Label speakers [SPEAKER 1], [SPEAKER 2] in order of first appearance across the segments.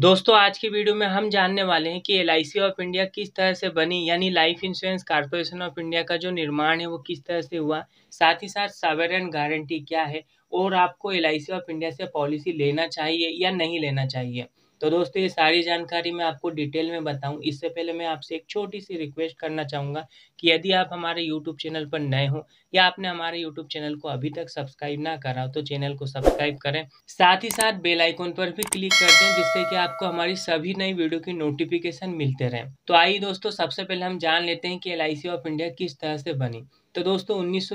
[SPEAKER 1] दोस्तों आज की वीडियो में हम जानने वाले हैं कि एल ऑफ इंडिया किस तरह से बनी यानी life insurance corporation of India का जो निर्माण है वो किस तरह से हुआ साथ ही साथ सवेरन गारंटी क्या है और आपको एल ऑफ इंडिया से पॉलिसी लेना चाहिए या नहीं लेना चाहिए तो दोस्तों ये सारी जानकारी मैं आपको डिटेल में बताऊं इससे पहले मैं आपसे एक छोटी सी रिक्वेस्ट करना चाहूँगा कि यदि आप हमारे यूट्यूब चैनल पर नए हो या आपने हमारे यूट्यूब चैनल को अभी तक सब्सक्राइब ना करा हो तो चैनल को सब्सक्राइब करें साथ ही साथ बेल आइकॉन पर भी क्लिक कर दें जिससे कि आपको हमारी सभी नई वीडियो की नोटिफिकेशन मिलते रहे तो आइए दोस्तों सबसे पहले हम जान लेते हैं कि एल ऑफ इंडिया किस तरह से बनी तो दोस्तों उन्नीस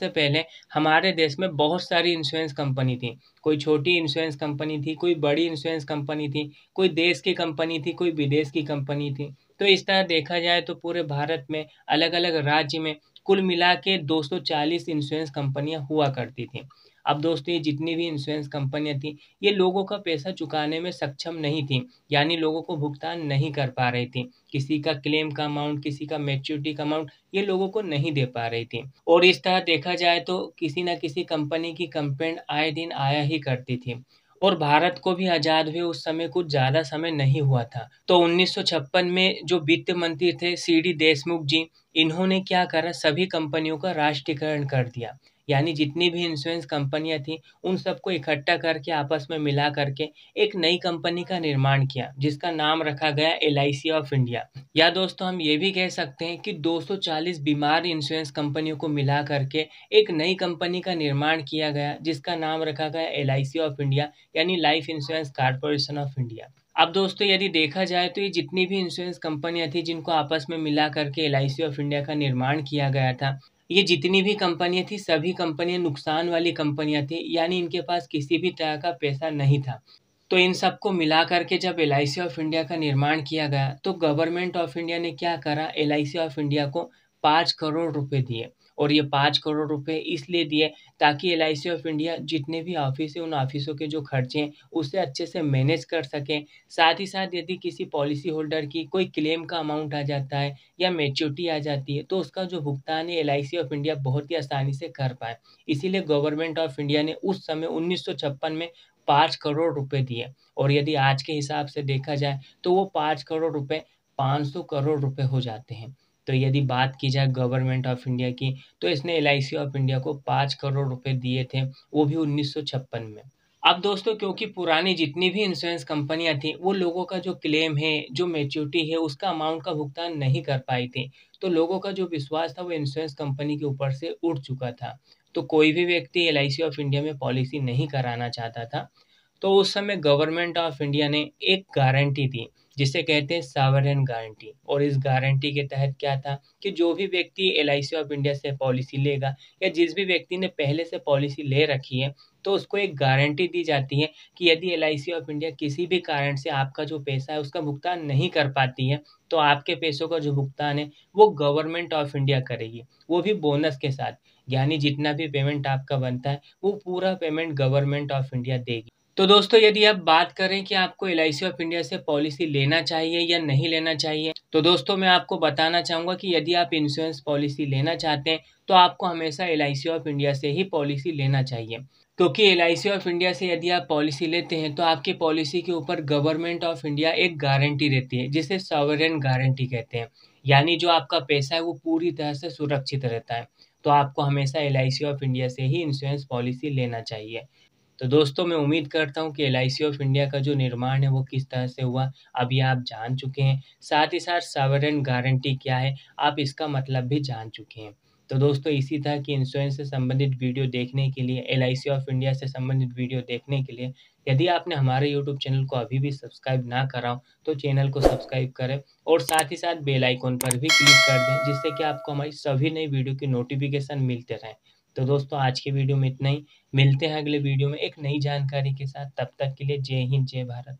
[SPEAKER 1] से पहले हमारे देश में बहुत सारी इंश्योरेंस कंपनी थी कोई छोटी इंश्योरेंस कंपनी थी कोई बड़ी इंश्योरेंस कंपनी थी कोई देश की कंपनी थी कोई विदेश की कंपनी थी तो इस तरह देखा जाए तो पूरे भारत में अलग अलग राज्य में कुल मिला के दो इंश्योरेंस कंपनियाँ हुआ करती थी अब दोस्तों ये जितनी भी इंश्योरेंस कंपनियाँ थी ये लोगों का पैसा चुकाने में सक्षम नहीं थी यानी लोगों को भुगतान नहीं कर पा रही थी किसी का क्लेम का अमाउंट किसी का मेच्योरिटी का अमाउंट ये लोगों को नहीं दे पा रही थी और इस तरह देखा जाए तो किसी न किसी कंपनी की कंप्लेंट आए दिन आया ही करती थी और भारत को भी आज़ाद हुए उस समय कुछ ज़्यादा समय नहीं हुआ था तो 1956 में जो वित्त मंत्री थे सी डी देशमुख जी इन्होंने क्या करा सभी कंपनियों का राष्ट्रीयकरण कर दिया यानी जितनी भी इंश्योरेंस कंपनियां थी उन सबको इकट्ठा करके आपस में मिला करके एक नई कंपनी का निर्माण किया जिसका नाम रखा गया एल ऑफ इंडिया या दोस्तों हम ये भी कह सकते हैं कि 240 बीमार इंश्योरेंस कंपनियों को मिला करके एक नई कंपनी का निर्माण किया गया जिसका नाम रखा गया एल ऑफ इंडिया यानी life insurance corporation of India अब दोस्तों यदि देखा जाए तो ये जितनी भी इंश्योरेंस कंपनियां थी जिनको आपस में मिला करके एल ऑफ इंडिया का निर्माण किया गया था ये जितनी भी कंपनियां थी सभी कंपनियां नुकसान वाली कंपनियां थी यानी इनके पास किसी भी तरह का पैसा नहीं था तो इन सबको मिला करके जब एल ऑफ इंडिया का निर्माण किया गया तो गवर्नमेंट ऑफ इंडिया ने क्या करा एल ऑफ इंडिया को पाँच करोड़ रुपए दिए और ये पाँच करोड़ रुपए इसलिए दिए ताकि एल ऑफ इंडिया जितने भी ऑफिस हैं उन ऑफिसों के जो खर्चे हैं उसे अच्छे से मैनेज कर सकें साथ ही साथ यदि किसी पॉलिसी होल्डर की कोई क्लेम का अमाउंट आ जाता है या मेच्योरिटी आ जाती है तो उसका जो भुगतान है एल ऑफ इंडिया बहुत ही आसानी से कर पाए इसीलिए गवर्नमेंट ऑफ इंडिया ने उस समय उन्नीस में पाँच करोड़ रुपये दिए और यदि आज के हिसाब से देखा जाए तो वो पाँच करोड़ रुपये पाँच सौ करोड़ रुपये हो जाते हैं तो यदि बात की जाए गवर्नमेंट ऑफ इंडिया की तो इसने एल ऑफ इंडिया को पाँच करोड़ रुपए दिए थे वो भी उन्नीस में अब दोस्तों क्योंकि पुरानी जितनी भी इंश्योरेंस कंपनियां थी वो लोगों का जो क्लेम है जो मेच्योरिटी है उसका अमाउंट का भुगतान नहीं कर पाई थी तो लोगों का जो विश्वास था वो इंश्योरेंस कंपनी के ऊपर से उठ चुका था तो कोई भी व्यक्ति एल ऑफ इंडिया में पॉलिसी नहीं कराना चाहता था तो उस समय गवर्नमेंट ऑफ इंडिया ने एक गारंटी दी जिसे कहते हैं सावरन गारंटी और इस गारंटी के तहत क्या था कि जो भी व्यक्ति एल ऑफ इंडिया से पॉलिसी लेगा या जिस भी व्यक्ति ने पहले से पॉलिसी ले रखी है तो उसको एक गारंटी दी जाती है कि यदि एल ऑफ इंडिया किसी भी कारण से आपका जो पैसा है उसका भुगतान नहीं कर पाती है तो आपके पैसों का जो भुगतान है वो गवर्नमेंट ऑफ इंडिया करेगी वो भी बोनस के साथ यानी जितना भी पेमेंट आपका बनता है वो पूरा पेमेंट गवर्नमेंट ऑफ इंडिया देगी तो दोस्तों यदि आप बात करें कि आपको एल ऑफ इंडिया से पॉलिसी लेना चाहिए या नहीं लेना चाहिए तो दोस्तों मैं आपको बताना चाहूँगा कि यदि आप इंश्योरेंस पॉलिसी लेना चाहते हैं तो आपको हमेशा एल ऑफ इंडिया से ही पॉलिसी लेना चाहिए क्योंकि एल ऑफ इंडिया से यदि आप पॉलिसी लेते हैं तो आपकी पॉलिसी के ऊपर गवर्नमेंट ऑफ इंडिया एक गारंटी देती है जिसे सॉवरन गारंटी कहते हैं यानी जो आपका पैसा है वो पूरी तरह से सुरक्षित रहता है तो आपको हमेशा एल ऑफ इंडिया से ही इंश्योरेंस पॉलिसी लेना चाहिए तो दोस्तों मैं उम्मीद करता हूँ कि एल ऑफ इंडिया का जो निर्माण है वो किस तरह से हुआ अभी आप जान चुके हैं साथ ही साथ सॉवरन गारंटी क्या है आप इसका मतलब भी जान चुके हैं तो दोस्तों इसी तरह की इंश्योरेंस से संबंधित वीडियो देखने के लिए एल ऑफ इंडिया से संबंधित वीडियो देखने के लिए यदि आपने हमारे यूट्यूब चैनल को अभी भी सब्सक्राइब ना कराओ तो चैनल को सब्सक्राइब करें और साथ ही साथ बेल आइकॉन पर भी क्लिक कर दें जिससे कि आपको हमारी सभी नई वीडियो की नोटिफिकेशन मिलते रहें तो दोस्तों आज की वीडियो में इतना ही मिलते हैं अगले वीडियो में एक नई जानकारी के साथ तब तक के लिए जय हिंद जय भारत